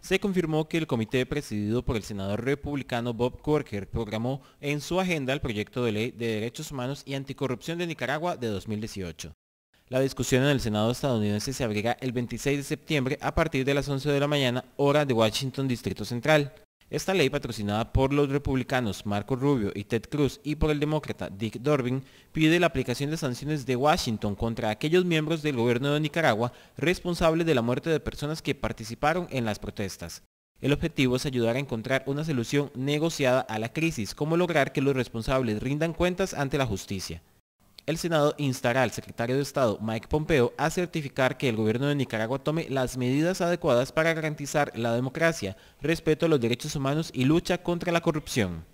se confirmó que el comité presidido por el senador republicano Bob Corker programó en su agenda el proyecto de ley de derechos humanos y anticorrupción de Nicaragua de 2018. La discusión en el Senado estadounidense se abrirá el 26 de septiembre a partir de las 11 de la mañana, hora de Washington Distrito Central. Esta ley, patrocinada por los republicanos Marco Rubio y Ted Cruz y por el demócrata Dick Durbin, pide la aplicación de sanciones de Washington contra aquellos miembros del gobierno de Nicaragua responsables de la muerte de personas que participaron en las protestas. El objetivo es ayudar a encontrar una solución negociada a la crisis, como lograr que los responsables rindan cuentas ante la justicia el Senado instará al secretario de Estado, Mike Pompeo, a certificar que el gobierno de Nicaragua tome las medidas adecuadas para garantizar la democracia, respeto a los derechos humanos y lucha contra la corrupción.